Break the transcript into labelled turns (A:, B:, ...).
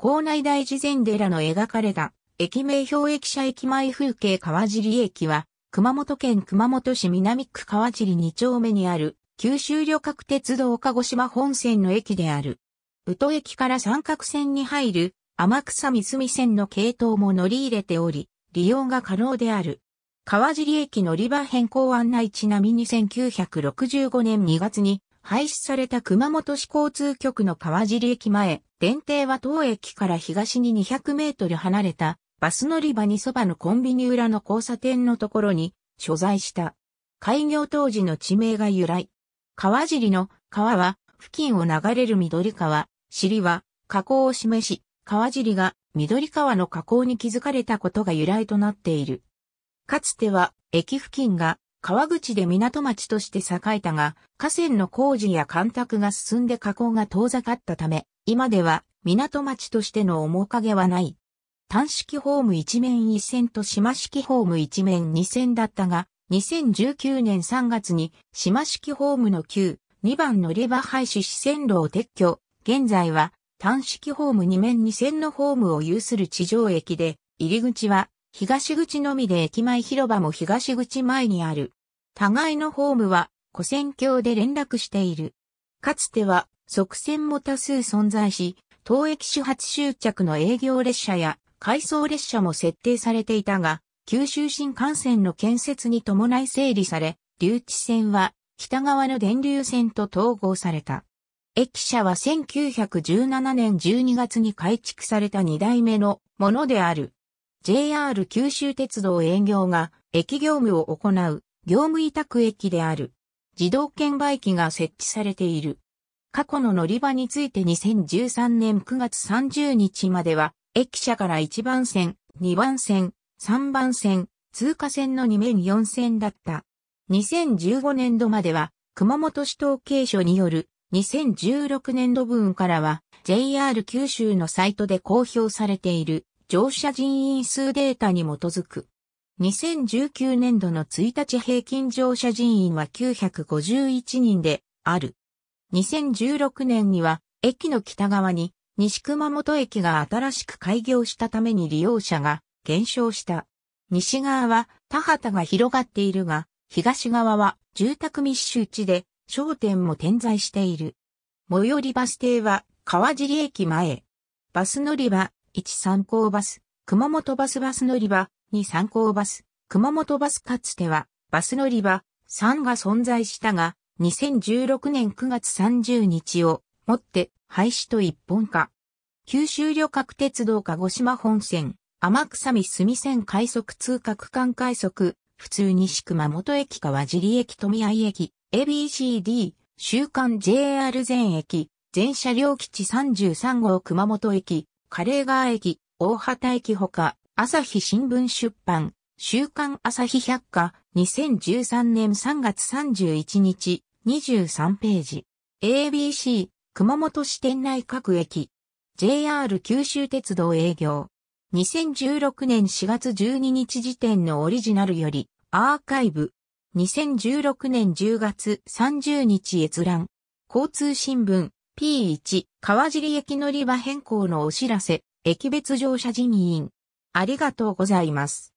A: 校内大寺前寺の描かれた、駅名標駅舎駅前風景川尻駅は、熊本県熊本市南区川尻2丁目にある、九州旅客鉄道鹿児島本線の駅である。宇都駅から三角線に入る、天草三隅線の系統も乗り入れており、利用が可能である。川尻駅乗り場変更案内ちなみに1965年2月に廃止された熊本市交通局の川尻駅前、電停は当駅から東に200メートル離れたバス乗り場にそばのコンビニ裏の交差点のところに所在した。開業当時の地名が由来。川尻の川は付近を流れる緑川、尻は河口を示し、川尻が緑川の河口に築かれたことが由来となっている。かつては駅付近が川口で港町として栄えたが、河川の工事や干拓が進んで河口が遠ざかったため、今では港町としての面影はない。単式ホーム一面一線と島式ホーム一面二線だったが、2019年3月に島式ホームの旧2番乗り場廃止四線路を撤去、現在は単式ホーム二面二線のホームを有する地上駅で、入り口は東口のみで駅前広場も東口前にある。互いのホームは、古線橋で連絡している。かつては、側線も多数存在し、当駅始発終着の営業列車や、回送列車も設定されていたが、九州新幹線の建設に伴い整理され、留置線は、北側の電流線と統合された。駅舎は1917年12月に改築された2代目のものである。JR 九州鉄道営業が駅業務を行う業務委託駅である。自動券売機が設置されている。過去の乗り場について2013年9月30日までは、駅舎から1番線、2番線、3番線、通過線の2面4線だった。2015年度までは、熊本市統計所による2016年度分からは、JR 九州のサイトで公表されている乗車人員数データに基づく。2019年度の1日平均乗車人員は951人である。2016年には駅の北側に西熊本駅が新しく開業したために利用者が減少した。西側は田畑が広がっているが、東側は住宅密集地で商店も点在している。最寄りバス停は川尻駅前。バス乗り場、1参考バス、熊本バスバス乗り場、2参考バス、熊本バスかつては、バス乗り場、3が存在したが、2016年9月30日をもって廃止と一本化。九州旅客鉄道鹿児島本線、天草三住線快速通過区間快速、普通西熊本駅川尻駅富合駅、ABCD、週刊 JR 全駅、全車両基地33号熊本駅、カレーガー駅、大畑駅ほか、朝日新聞出版、週刊朝日百科、2013年3月31日、23ページ。ABC、熊本市店内各駅。JR 九州鉄道営業。2016年4月12日時点のオリジナルより、アーカイブ。2016年10月30日閲覧。交通新聞、P1、川尻駅乗り場変更のお知らせ、駅別乗車人員。ありがとうございます。